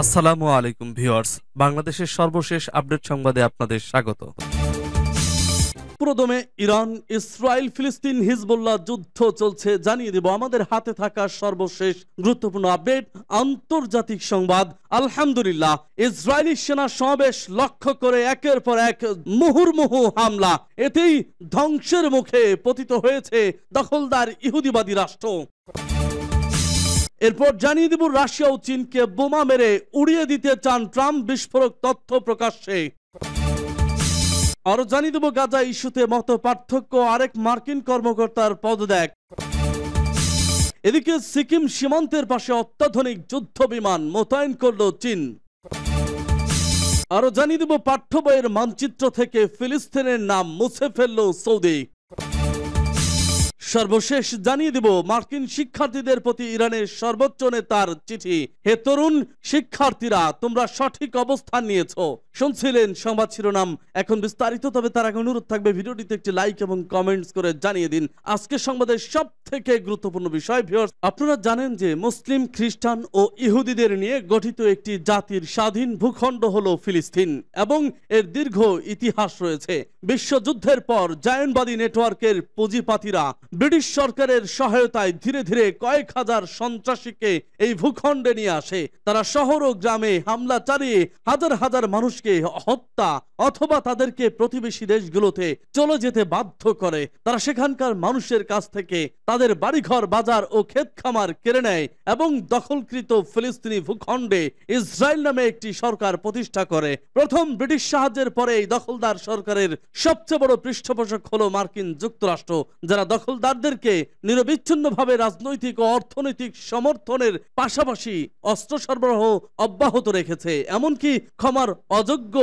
আসসালামু আলাইকুম ভিউয়ার্স বাংলাদেশের সর্বশেষ আপডেট সংবাদে আপনাদের স্বাগত প্রথমে ইরান ইসরায়েল ফিলিস্তিন হিজবুল্লাহ যুদ্ধ চলছে জানিয়ে দেব আমাদের হাতে থাকা সর্বশেষ গুরুত্বপূর্ণ আপডেট আন্তর্জাতিক সংবাদ আলহামদুলিল্লাহ ইসরায়েলি সেনা সমাবেশ লক্ষ্য করে একের পর এক মুহুর্মুহু হামলা এতেই ধ্বংসের মুখে পতিত হয়েছে দখলদার ইহুদিবাদী রাষ্ট্র এরপর জানিয়ে দিব রাশিয়া ও চীনকে বোমা মেরে উড়িয়ে দিতে চান ট্রাম্প বিস্ফোরক তথ্য প্রকাশ্যে আরো জানিয়ে দেব গাজা ইস্যুতে মত পার্থক্য আরেক মার্কিন কর্মকর্তার পদত্যাগ এদিকে সিকিম সীমান্তের পাশে অত্যাধুনিক যুদ্ধ বিমান মোতায়েন করল চীন আরো জানিয়ে দেব পাঠ্য বইয়ের মানচিত্র থেকে ফিলিস্তিনের নাম মুছে ফেলল সৌদি সর্বশেষ জানিয়ে দিব মার্কিন শিক্ষার্থীদের প্রতি ইরানের সর্বোচ্চ নেতার চিঠি হে তরুণ শিক্ষার্থীরা তোমরা সঠিক অবস্থান নিয়েছ শুনছিলেন সংবাদ শিরোনাম এখন বিস্তারিত তবে তার আগে অনুরোধ থাকবে ভিডিওটিতে একটি লাইক এবং কমেন্টস করে জানিয়ে দিন আজকে সংবাদের সব থেকে গুরুত্বপূর্ণ বিষয় ভিওর্স আপনারা জানেন যে মুসলিম খ্রিস্টান ও ইহুদিদের নিয়ে গঠিত একটি জাতির স্বাধীন ভূখণ্ড হল ফিলিস্তিন এবং এর দীর্ঘ ইতিহাস রয়েছে বিশ্বযুদ্ধের পর জায়নবাদী নেটওয়ার্কের পুঁজিপাতিরা ব্রিটিশ সরকারের সহায়তায় ধীরে ধীরে কয়েক হাজার সন্ত্রাসীকে এই ভূখণ্ডে নিয়ে আসে তারা শহর ও গ্রামে হামলা চালিয়ে হাজার হাজার মানুষকে হত্যা অথবা তাদেরকে প্রতিবেশী দেশগুলোতে চলে যেতে বাধ্য করে তারা সেখানকার মানুষের কাছ থেকে তাদের বাড়িঘর বাজার ও ক্ষেত খামার কেড়ে নেয় এবং দখলকৃত ফিলিস্তিনি ভূখণ্ডে ইসরায়েল নামে একটি সরকার প্রতিষ্ঠা করে প্রথম ব্রিটিশ সাহায্যের পরে এই দখলদার সরকারের সবচেয়ে বড় পৃষ্ঠপোষক হলো মার্কিন যুক্তরাষ্ট্র যারা দখলদার সরকারদেরকে নিরবিচ্ছিন্নভাবে রাজনৈতিক ও অর্থনৈতিক সমর্থনের পাশাপাশি অস্ত্র সরবরাহ অব্যাহত রেখেছে এমনকি ক্ষমার অযোগ্য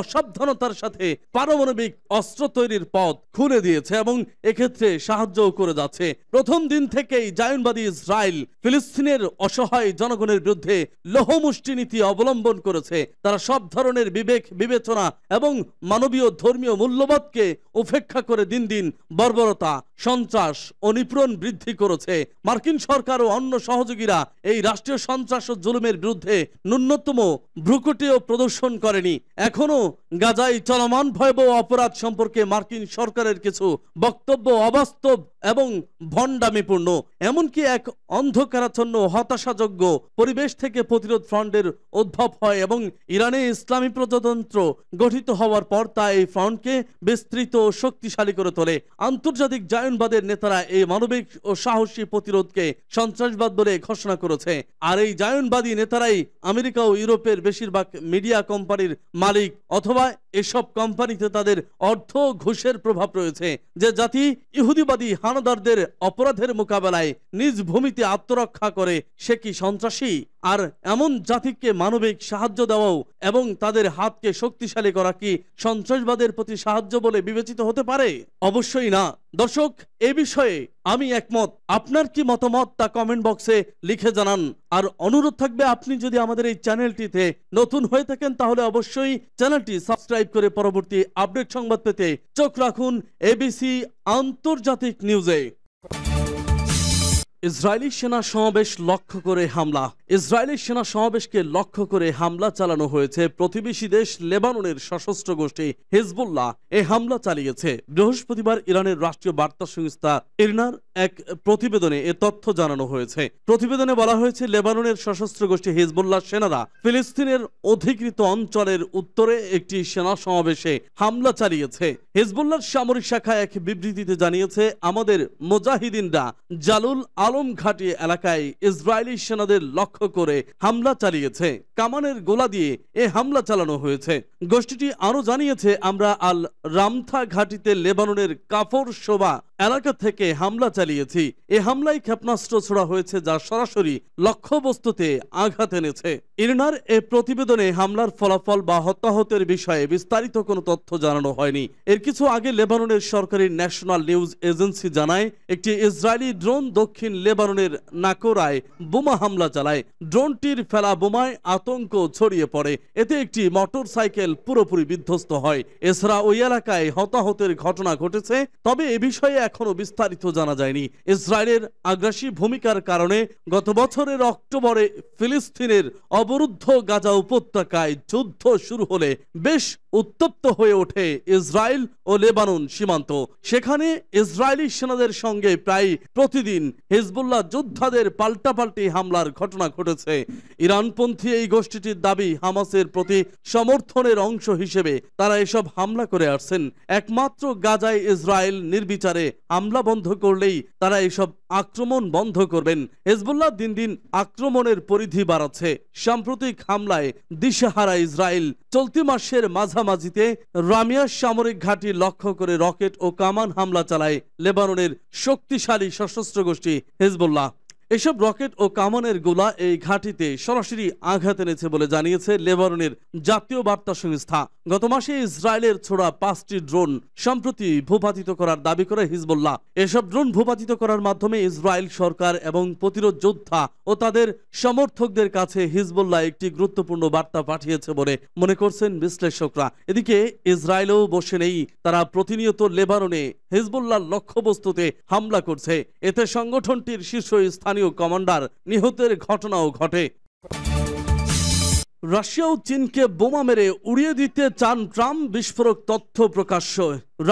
অসাবধানতার সাথে পারমাণবিক অস্ত্র তৈরির পথ খুলে দিয়েছে এবং এক্ষেত্রে সাহায্যও করে যাচ্ছে প্রথম দিন থেকেই জায়নবাদী ইসরায়েল ফিলিস্তিনের অসহায় জনগণের বিরুদ্ধে লোহমুষ্টি নীতি অবলম্বন করেছে তারা সব ধরনের বিবেক বিবেচনা এবং মানবীয় ধর্মীয় মূল্যবোধকে উপেক্ষা করে দিন দিন বর্বরতা সন্ত্রাস অনিপ্রণ বৃদ্ধি করেছে মার্কিন সরকার ও অন্য সহযোগীরা এই রাষ্ট্রীয় সন্ত্রাস ও জুলুমের বিরুদ্ধে ন্যূনতম ভ্রুকুটিও প্রদর্শন করেনি এখনও গাজায় চলমান ভয়াবহ অপরাধ সম্পর্কে মার্কিন সরকারের কিছু বক্তব্য অবাস্তব এবং ভণ্ডামিপূর্ণ এমনকি এক অন্ধকারাচ্ছন্ন হতাশাযোগ্য পরিবেশ থেকে প্রতিরোধ ফ্রন্টের উদ্ভব হয় এবং ইরানে ইসলামী প্রজাতন্ত্র গঠিত হওয়ার পর তা এই ফ্রন্টকে বিস্তৃত ও শক্তিশালী করে তোলে আন্তর্জাতিক জায় জায়নবাদের নেতারা এই মানবিক ও সাহসী প্রতিরোধকে সন্ত্রাসবাদ বলে ঘোষণা করেছে আর এই জায়নবাদী নেতারাই আমেরিকা ও ইউরোপের বেশিরভাগ মিডিয়া কোম্পানির মালিক অথবা এসব কোম্পানিতে তাদের অর্থ ঘুষের প্রভাব রয়েছে যে জাতি ইহুদিবাদী হানাদারদের অপরাধের মোকাবেলায় নিজ ভূমিতে আত্মরক্ষা করে সে কি সন্ত্রাসী আর এমন জাতিকে মানবিক সাহায্য দেওয়াও এবং তাদের হাতকে শক্তিশালী করা কি সন্ত্রাসবাদের প্রতি সাহায্য বলে বিবেচিত হতে পারে অবশ্যই না দর্শক এ বিষয়ে আমি একমত আপনার কি মতামত তা কমেন্ট বক্সে লিখে জানান আর অনুরোধ থাকবে আপনি যদি আমাদের এই চ্যানেলটিতে নতুন হয়ে থাকেন তাহলে অবশ্যই চ্যানেলটি সাবস্ক্রাইব করে পরবর্তী আপডেট সংবাদ পেতে চোখ রাখুন এবিসি আন্তর্জাতিক নিউজে ইসরায়েলি সেনা সমাবেশ লক্ষ্য করে হামলা ইসরায়েলি সেনা সমাবেশকে লক্ষ্য করে হামলা চালানো হয়েছে প্রতিবেশী দেশ লেবাননের সশস্ত্র গোষ্ঠী হিজবুল্লাহ এ হামলা চালিয়েছে বৃহস্পতিবার ইরানের রাষ্ট্রীয় বার্তা সংস্থা ইরনার এক প্রতিবেদনে এ তথ্য জানানো হয়েছে প্রতিবেদনে বলা হয়েছে লেবাননের সশস্ত্র গোষ্ঠী হিজবুল্লাহ সেনারা ফিলিস্তিনের অধিকৃত অঞ্চলের উত্তরে একটি সেনা সমাবেশে হামলা চালিয়েছে হিজবুল্লাহর সামরিক শাখা এক বিবৃতিতে জানিয়েছে আমাদের মোজাহিদিনরা জালুল পালম ঘাটি এলাকায় ইসরায়েলি সেনাদের লক্ষ্য করে হামলা চালিয়েছে কামানের গোলা দিয়ে এ হামলা চালানো হয়েছে গোষ্ঠীটি আরো জানিয়েছে আমরা আল রামথা ঘাটিতে লেবাননের কাফর শোভা এলাকা থেকে হামলা চালিয়েছি এ হামলায় ক্ষেপণাস্ত্র ছোড়া হয়েছে যা সরাসরি লক্ষ্যবস্তুতে আঘাত এনেছে ইরনার এ প্রতিবেদনে হামলার ফলাফল বা হত্যাহতের বিষয়ে বিস্তারিত কোনো তথ্য জানানো হয়নি এর কিছু আগে লেবাননের সরকারি ন্যাশনাল নিউজ এজেন্সি জানায় একটি ইসরায়েলি ড্রোন দক্ষিণ লেবাননের নাকোরায় বোমা হামলা চালায় ড্রোনটির ফেলা বোমায় আতঙ্ক ছড়িয়ে পড়ে এতে একটি মোটর সাইকেল পুরোপুরি বিধ্বস্ত হয় এছাড়া ওই এলাকায় হতাহতের ঘটনা ঘটেছে তবে এ বিষয়ে এখনো বিস্তারিত জানা যায়নি ইসরায়েলের আগ্রাসী ভূমিকার কারণে গত বছরের অক্টোবরে ফিলিস্তিনের অবরুদ্ধ গাজা উপত্যকায় যুদ্ধ শুরু হলে বেশ উত্তপ্ত হয়ে ওঠে ইসরায়েল ও লেবানন সীমান্ত সেখানে ইসরায়েলি সেনাদের সঙ্গে প্রায় প্রতিদিন হিজবুল্লাহ যোদ্ধাদের পাল্টাপাল্টি হামলার ঘটনা ঘটেছে ইরানপন্থী এই গোষ্ঠীটির দাবি হামাসের প্রতি সমর্থনের অংশ হিসেবে তারা এসব হামলা করে আসছেন একমাত্র গাজায় ইসরায়েল নির্বিচারে হামলা বন্ধ করলেই তারা এসব আক্রমণ বন্ধ করবেন হেজবুল্লাহ দিন দিন আক্রমণের পরিধি বাড়াচ্ছে সাম্প্রতিক হামলায় দিশাহারা ইসরায়েল চলতি মাসের মাঝ মাঝামাঝিতে রামিয়া সামরিক ঘাঁটি লক্ষ্য করে রকেট ও কামান হামলা চালায় লেবাননের শক্তিশালী সশস্ত্র গোষ্ঠী হেজবুল্লাহ এসব রকেট ও কামানের গোলা এই ঘাঁটিতে সরাসরি আঘাত এনেছে বলে জানিয়েছে লেবাননের জাতীয় বার্তা সংস্থা গত মাসে ইসরায়েলের ছোড়া পাঁচটি ড্রোন সম্প্রতি ভূপাতিত করার দাবি করে হিজবুল্লাহ এসব ড্রোন ভূপাতিত করার মাধ্যমে ইসরায়েল সরকার এবং প্রতিরোধ যোদ্ধা ও তাদের সমর্থকদের কাছে হিজবুল্লাহ একটি গুরুত্বপূর্ণ বার্তা পাঠিয়েছে বলে মনে করছেন বিশ্লেষকরা এদিকে ইসরায়েলও বসে নেই তারা প্রতিনিয়ত লেবাননে হিজবুল্লাহর লক্ষ্যবস্তুতে হামলা করছে এতে সংগঠনটির শীর্ষ স্থান স্থানীয় কমান্ডার নিহতের ঘটনাও ঘটে রাশিয়া ও চীনকে বোমা মেরে উড়িয়ে দিতে চান ট্রাম্প বিস্ফোরক তথ্য প্রকাশ্য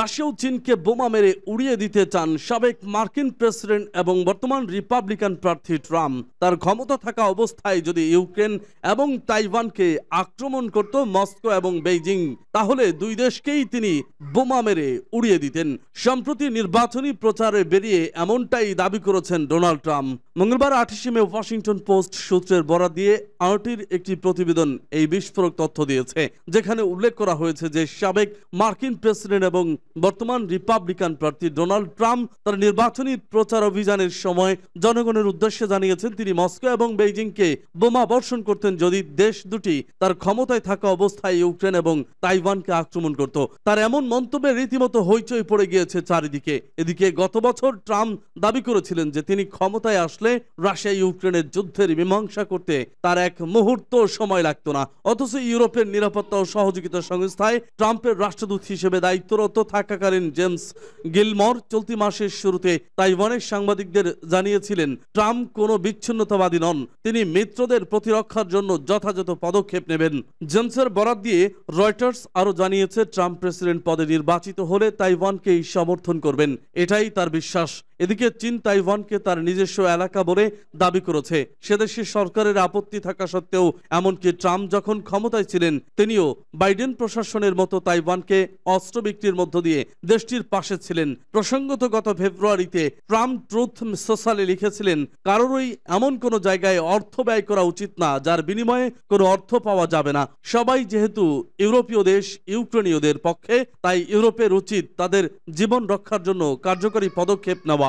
রাশিয়াও চীনকে বোমা মেরে উড়িয়ে দিতে চান সাবেক মার্কিন প্রেসিডেন্ট এবং বর্তমান রিপাবলিকান প্রার্থী ট্রাম্প তার ক্ষমতা থাকা অবস্থায় যদি ইউক্রেন এবং তাইওয়ানকে আক্রমণ করত মস্কো এবং বেইজিং তাহলে দুই দেশকেই তিনি বোমা মেরে উড়িয়ে দিতেন সম্প্রতি নির্বাচনী প্রচারে বেরিয়ে এমনটাই দাবি করেছেন ডোনাল্ড ট্রাম্প মঙ্গলবার আঠাশে মে ওয়াশিংটন পোস্ট সূত্রের বরাদ দিয়ে আর্টির একটি প্রতিবেদন এই বিস্ফোরক তথ্য দিয়েছে যেখানে উল্লেখ করা হয়েছে যে সাবেক মার্কিন প্রেসিডেন্ট এবং বর্তমান রিপাবলিকান প্রার্থী ডোনাল্ড ট্রাম্প তার নির্বাচনী প্রচার অভিযানের সময় জনগণের উদ্দেশ্যে জানিয়েছেন তিনি মস্কো এবং বেইজিংকে বোমা বর্ষণ করতেন যদি দেশ দুটি তার ক্ষমতায় থাকা অবস্থায় ইউক্রেন এবং তাইওয়ানকে আক্রমণ করত তার এমন মন্তব্যে রীতিমতো হইচই পড়ে গিয়েছে চারিদিকে এদিকে গত বছর ট্রাম্প দাবি করেছিলেন যে তিনি ক্ষমতায় আসলে রাশিয়া ইউক্রেনের যুদ্ধের মীমাংসা করতে তার এক মুহূর্ত সময় লাগতো না অথচ ইউরোপের নিরাপত্তা ও সহযোগিতা সংস্থায় ট্রাম্পের রাষ্ট্রদূত হিসেবে দায়িত্বরত থাকাকালীন জেমস গিলমর চলতি মাসের শুরুতে তাইওয়ানের সাংবাদিকদের জানিয়েছিলেন ট্রাম্প কোনো বিচ্ছিন্নতাবাদী নন তিনি মিত্রদের প্রতিরক্ষার জন্য যথাযথ পদক্ষেপ নেবেন জেমসের বরাত দিয়ে রয়টার্স আরও জানিয়েছে ট্রাম্প প্রেসিডেন্ট পদে নির্বাচিত হলে তাইওয়ানকেই সমর্থন করবেন এটাই তার বিশ্বাস এদিকে চীন তাইওয়ানকে তার নিজস্ব এলাকা বলে দাবি করেছে সেদেশের সরকারের আপত্তি থাকা সত্ত্বেও এমনকি ট্রাম্প যখন ক্ষমতায় ছিলেন তিনিও বাইডেন প্রশাসনের মতো তাইওয়ানকে অস্ত্র বিক্রির মধ্য দিয়ে দেশটির পাশে ছিলেন প্রসঙ্গত গত ফেব্রুয়ারিতে ট্রাম্প ট্রুথ সোশ্যালে লিখেছিলেন কারোরই এমন কোনো জায়গায় অর্থ ব্যয় করা উচিত না যার বিনিময়ে কোনো অর্থ পাওয়া যাবে না সবাই যেহেতু ইউরোপীয় দেশ ইউক্রেনীয়দের পক্ষে তাই ইউরোপের উচিত তাদের জীবন রক্ষার জন্য কার্যকরী পদক্ষেপ নেওয়া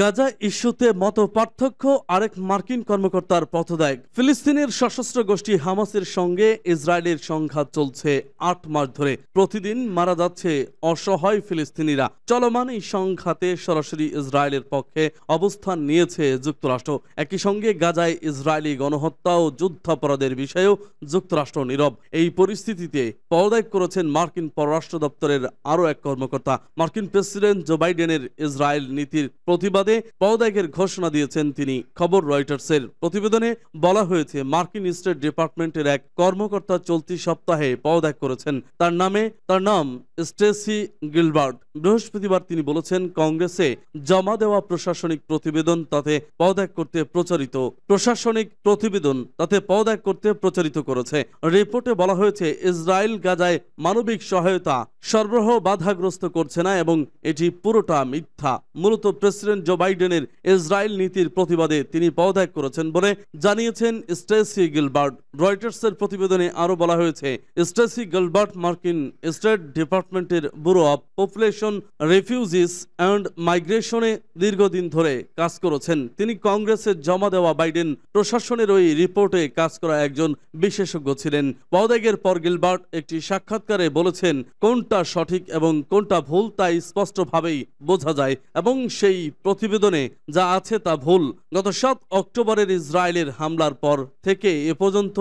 গাজা ইস্যুতে মত পার্থক্য আরেক মার্কিন কর্মকর্তার পথদায়ক ফিলিস্তিনের সশস্ত্র গোষ্ঠী হামাসের সঙ্গে ইসরায়েলের সংঘাত চলছে আট মাস ধরে প্রতিদিন মারা যাচ্ছে অসহায় ফিলিস্তিনিরা চলমান এই সংঘাতে সরাসরি ইসরায়েলের পক্ষে অবস্থান নিয়েছে যুক্তরাষ্ট্র একই সঙ্গে গাজায় ইসরায়েলি গণহত্যা ও যুদ্ধাপরাধের বিষয়েও যুক্তরাষ্ট্র নীরব এই পরিস্থিতিতে পদত্যাগ করেছেন মার্কিন পররাষ্ট্র দপ্তরের আরও এক কর্মকর্তা মার্কিন প্রেসিডেন্ট জো বাইডেনের ইসরায়েল নীতির প্রতিবাদ প্রতিবাদে পদত্যাগের ঘোষণা দিয়েছেন তিনি খবর রয়টার্সের প্রতিবেদনে বলা হয়েছে মার্কিন স্টেট ডিপার্টমেন্টের এক কর্মকর্তা চলতি সপ্তাহে পদত্যাগ করেছেন তার নামে তার নাম স্টেসি গিলবার্ট বৃহস্পতিবার তিনি বলেছেন কংগ্রেসে জমা দেওয়া প্রশাসনিক প্রতিবেদন তাতে পদত্যাগ করতে প্রচারিত প্রশাসনিক প্রতিবেদন তাতে পদত্যাগ করতে প্রচারিত করেছে রিপোর্টে বলা হয়েছে ইসরায়েল গাজায় মানবিক সহায়তা সরবরাহ বাধাগ্রস্ত করছে না এবং এটি পুরোটা মিথ্যা মূলত প্রেসিডেন্ট জো বাইডেনের ইসরায়েল নীতির প্রতিবাদে তিনি পদত্যাগ করেছেন বলে জানিয়েছেন স্টেসি গিলবার্ট রয়টার্সের প্রতিবেদনে আরও বলা হয়েছে স্টেসি গিলবার্ট মার্কিন স্টেট ডিপার্টমেন্টের bureau of population refugees and মাইগ্রেশনে দীর্ঘদিন ধরে কাজ করেছেন তিনি কংগ্রেসে জমা দেওয়া বাইডেন প্রশাসনের ওই রিপোর্টে কাজ করা একজন বিশেষজ্ঞ ছিলেন পদত্যাগের পর গিলবার্ট একটি সাক্ষাৎকারে বলেছেন কোনটা সঠিক এবং কোনটা ভুল তাই স্পষ্টভাবেই বোঝা যায় এবং সেই প্রতিবেদনে যা আছে তা ভুল গত সাত অক্টোবরের ইসরায়েলের হামলার পর থেকে এ পর্যন্ত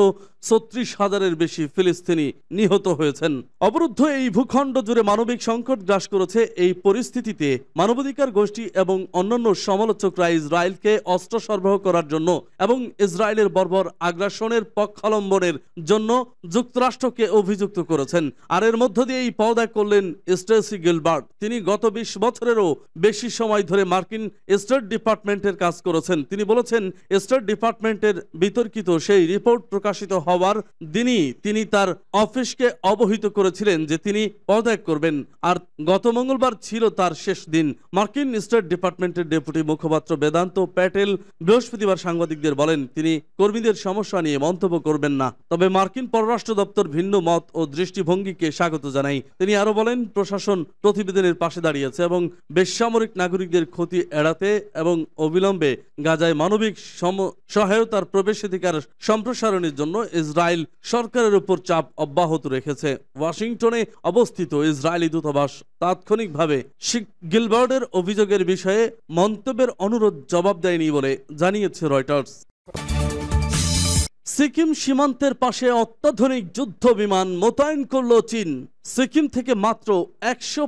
ছত্রিশ হাজারের বেশি ফিলিস্তিনি নিহত হয়েছেন অবরুদ্ধ এই ভূখণ্ড জুড়ে মানবিক সংকট গ্রাস করেছে এই পরিস্থিতিতে মানবাধিকার গোষ্ঠী এবং অন্যান্য সমালোচকরা ইসরায়েলকে অস্ত্র সরবরাহ করার জন্য এবং ইসরায়েলের বর্বর আগ্রাসনের পক্ষালম্বনের জন্য যুক্তরাষ্ট্রকে অভিযুক্ত করেছেন আর এর মধ্য দিয়ে এই পদা করলেন স্টেসি গিলবার্ট তিনি গত বিশ বছরেরও বেশি সময় ধরে মার্কিন স্টেট ডিপার্টমেন্টের কাজ করেছেন তিনি বলেছেন স্টেট ডিপার্টমেন্টের বিতর্কিত সেই রিপোর্ট প্রকাশিত হওয়ার দিনই তিনি তার অফিসকে অবহিত করেছিলেন যে তিনি পদত্যাগ করবেন আর গত মঙ্গলবার ছিল তার শেষ দিন মার্কিন স্টেট ডিপার্টমেন্টের ডেপুটি মুখপাত্র বেদান্ত প্যাটেল বৃহস্পতিবার সাংবাদিকদের বলেন তিনি কর্মীদের সমস্যা নিয়ে মন্তব্য করবেন না তবে মার্কিন পররাষ্ট্র দপ্তর ভিন্ন মত ও দৃষ্টিভঙ্গিকে স্বাগত জানাই তিনি আরো বলেন প্রশাসন প্রতিবেদনের পাশে দাঁড়িয়েছে এবং বেসামরিক নাগরিকদের ক্ষতি এড়াতে এবং অবিলম্বে গাজায় মানবিক সহায়তার প্রবেশাধিকার সম্প্রসারণের জন্য ইসরায়েল সরকারের উপর চাপ অব্যাহত রেখেছে ওয়াশিংটনে অবস্থিত ইসরায়েলি দূতাবাস তাৎক্ষণিকভাবে গিলবার্ডের অভিযোগের বিষয়ে মন্তব্যের অনুরোধ জবাব দেয়নি বলে জানিয়েছে রয়টার্স সিকিম সীমান্তের পাশে অত্যাধুনিক যুদ্ধ বিমান মোতায়েন করল চীন সিকিম থেকে মাত্র একশো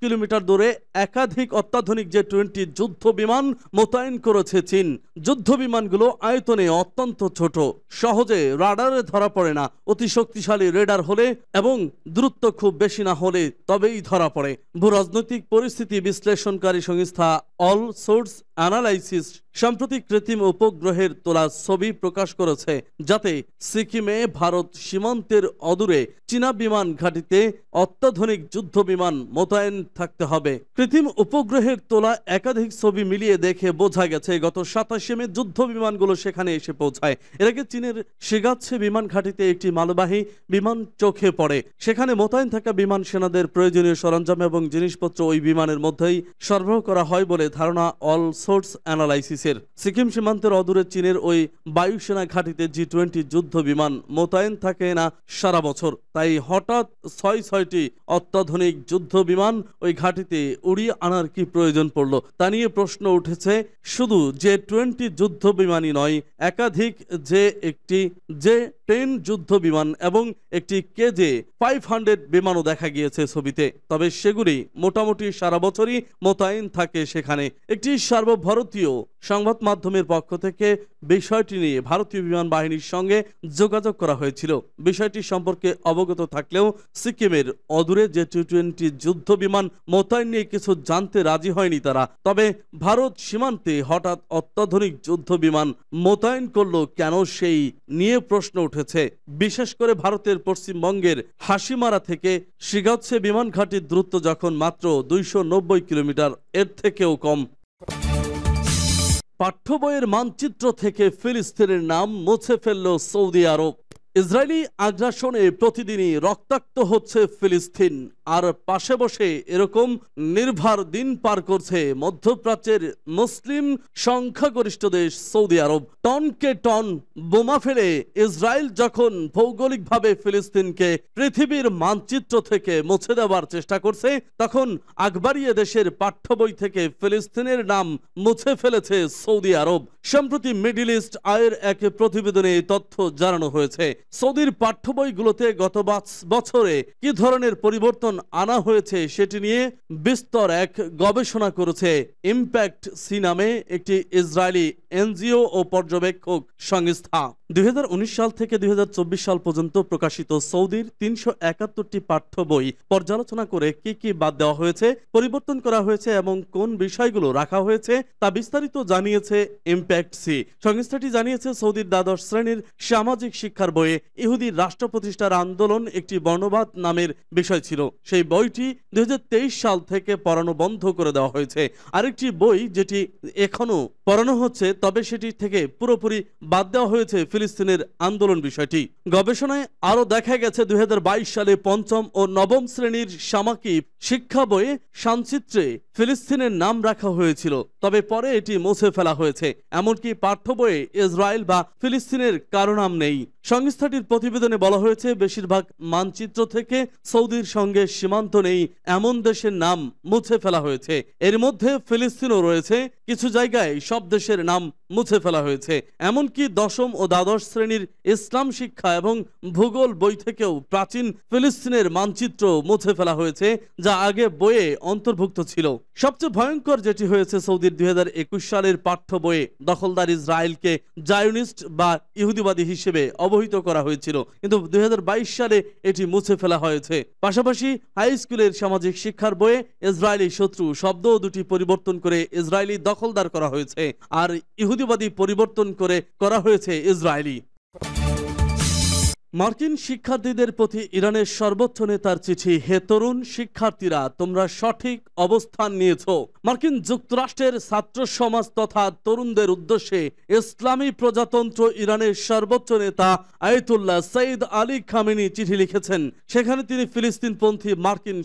কিলোমিটার দূরে একাধিক অত্যাধুনিক যে টোয়েন্টি যুদ্ধ বিমান মোতায়েন করেছে চীন যুদ্ধ বিমানগুলো আয়তনে অত্যন্ত ছোট সহজে রাডারে ধরা পড়ে না অতি শক্তিশালী রেডার হলে এবং দ্রুত খুব বেশি না হলে তবেই ধরা পড়ে ভূরাজনৈতিক পরিস্থিতি বিশ্লেষণকারী সংস্থা অল সোর্স অ্যানালাইসিস সাম্প্রতিক কৃত্রিম উপগ্রহের তোলা ছবি প্রকাশ করেছে যাতে সিকিমে ভারত সীমান্তের অদূরে চীনা বিমান ঘাঁটিতে অত্যাধুনিক যুদ্ধ বিমান মোতায়েন থাকতে হবে কৃত্রিম উপগ্রহের তোলা একাধিক ছবি মিলিয়ে দেখে বোঝা গেছে গত সাতাশে মে যুদ্ধ বিমানগুলো সেখানে এসে পৌঁছায় এর আগে চীনের শেগাচ্ছে বিমান ঘাটিতে একটি মালবাহী বিমান চোখে পড়ে সেখানে মোতায়েন থাকা বিমান সেনাদের প্রয়োজনীয় সরঞ্জাম এবং জিনিসপত্র ওই বিমানের মধ্যেই সরবরাহ করা হয় বলে ধারণা অল সোর্স অ্যানালাইসিসের সিকিম সীমান্তের অদূরে চীনের ওই বায়ুসেনা ঘাটিতে জি টোয়েন্টি যুদ্ধ বিমান মোতায়েন থাকে না সারা বছর তাই হঠাৎ ছয় ছয়টি অত্যাধুনিক যুদ্ধ বিমান ওই ঘাটিতে উড়িয়ে আনার কি প্রয়োজন পড়ল তা নিয়ে প্রশ্ন উঠেছে শুধু যে টোয়েন্টি যুদ্ধ বিমানই নয় একাধিক যে একটি যে টেন যুদ্ধ বিমান এবং একটি কেজে ফাইভ হান্ড্রেড বিমানও দেখা গিয়েছে ছবিতে তবে সেগুলি মোটামুটি সারা বছরই মোতায়েন থাকে সেখানে একটি সার্বভারতীয় সংবাদ মাধ্যমের পক্ষ থেকে বিষয়টি নিয়ে ভারতীয় বিমান বাহিনীর সঙ্গে যোগাযোগ করা হয়েছিল বিষয়টি সম্পর্কে অবগত থাকলেও সিকিমের অদূরে যে টি টোয়েন্টি যুদ্ধ বিমান মোতায়েন নিয়ে কিছু জানতে রাজি হয়নি তারা তবে ভারত সীমান্তে হঠাৎ অত্যাধুনিক যুদ্ধ বিমান মোতায়েন করল কেন সেই নিয়ে প্রশ্ন উঠেছে বিশেষ করে ভারতের পশ্চিমবঙ্গের হাসিমারা থেকে শিগাচ্ছে বিমান ঘাটির দূরত্ব যখন মাত্র দুইশো কিলোমিটার এর থেকেও কম পাঠ্যবইয়ের মানচিত্র থেকে ফিলিস্তিনের নাম মুছে ফেলল সৌদি আরব ইসরায়েলি আগ্রাসনে প্রতিদিনই রক্তাক্ত হচ্ছে ফিলিস্তিন আর পাশে বসে এরকম নির্ভার দিন পার করছে মধ্যপ্রাচ্যের মুসলিম সংখ্যাগরিষ্ঠ দেশ সৌদি আরব টনকে টন বোমা ফেলে ইসরায়েল যখন ভৌগোলিকভাবে ফিলিস্তিনকে পৃথিবীর মানচিত্র থেকে মুছে দেওয়ার চেষ্টা করছে তখন আকবরিয়ে দেশের পাঠ্য বই থেকে ফিলিস্তিনের নাম মুছে ফেলেছে সৌদি আরব সম্প্রতি মিডিল ইস্ট আয়ের এক প্রতিবেদনে তথ্য জানানো হয়েছে সৌদির পাঠ্য বইগুলোতে গত বছরে কি ধরনের পরিবর্তন আনা হয়েছে সেটি নিয়ে বিস্তর এক গবেষণা করেছে ইম্প্যাক্ট সি নামে একটি ইসরায়েলি এনজিও ও পর্যবেক্ষক সংস্থা দুই সাল থেকে দুই সাল পর্যন্ত প্রকাশিত সৌদির তিনশো পাঠ্য বই পর্যালোচনা করে কি কি বাদ দেওয়া হয়েছে পরিবর্তন করা হয়েছে এবং কোন বিষয়গুলো রাখা হয়েছে তা বিস্তারিত জানিয়েছে ইম্প্যাক্ট সি সংস্থাটি জানিয়েছে সৌদির দ্বাদশ শ্রেণীর সামাজিক শিক্ষার বইয়ে ইহুদি রাষ্ট্র প্রতিষ্ঠার আন্দোলন একটি বর্ণবাদ নামের বিষয় ছিল সেই বইটি দুই সাল থেকে পড়ানো বন্ধ করে দেওয়া হয়েছে আরেকটি বই যেটি এখনো পড়ানো হচ্ছে তবে সেটি থেকে পুরোপুরি বাদ দেওয়া হয়েছে ফিলিস্তিনের আন্দোলন বিষয়টি গবেষণায় আরও দেখা গেছে দুই সালে পঞ্চম ও নবম শ্রেণীর সামাকি শিক্ষা বইয়ে সানচিত্রে ফিলিস্তিনের নাম রাখা হয়েছিল তবে পরে এটি মুছে ফেলা হয়েছে এমনকি পাঠ্য বইয়ে ইসরায়েল বা ফিলিস্তিনের কারো নাম নেই সংস্থাটির প্রতিবেদনে বলা হয়েছে বেশিরভাগ মানচিত্র থেকে সৌদির সঙ্গে সীমান্ত নেই এমন দেশের নাম মুছে ফেলা হয়েছে এর মধ্যে ফিলিস্তিনও রয়েছে কিছু জায়গায় সব দেশের নাম মুছে ফেলা হয়েছে এমনকি দশম ও দ্বাদশ শ্রেণীর ইসলাম শিক্ষা এবং ভূগোল বই থেকেও প্রাচীন ফিলিস্তিনের মানচিত্র মুছে ফেলা হয়েছে যা আগে বইয়ে অন্তর্ভুক্ত ছিল সবচেয়ে ভয়ঙ্কর যেটি হয়েছে সৌদির দুই সালের পাঠ্য বইয়ে দখলদার ইসরায়েলকে জায়নিস্ট বা ইহুদিবাদী হিসেবে অবহিত করা হয়েছিল কিন্তু দুই সালে এটি মুছে ফেলা হয়েছে পাশাপাশি হাই স্কুলের সামাজিক শিক্ষার বইয়ে ইসরায়েলি শত্রু শব্দ দুটি পরিবর্তন করে ইসরায়েলি দখলদার করা হয়েছে সাথে আর ইহুদিবাদী পরিবর্তন করে করা হয়েছে ইসরায়েলি মার্কিন শিক্ষার্থীদের প্রতি ইরানের সর্বোচ্চ নেতার চিঠি হে তরুণ শিক্ষার্থীরা তোমরা সঠিক অবস্থান নিয়েছ মার্কিন যুক্তরাষ্ট্রের ছাত্র সমাজ তথা তরুণদের উদ্দেশ্যে ইসলামী প্রজাতন্ত্র ইরানের সর্বোচ্চ নেতা আয়তুল্লাহ সঈদ আলী খামিনী চিঠি লিখেছেন সেখানে তিনি ফিলিস্তিনপন্থী মার্কিন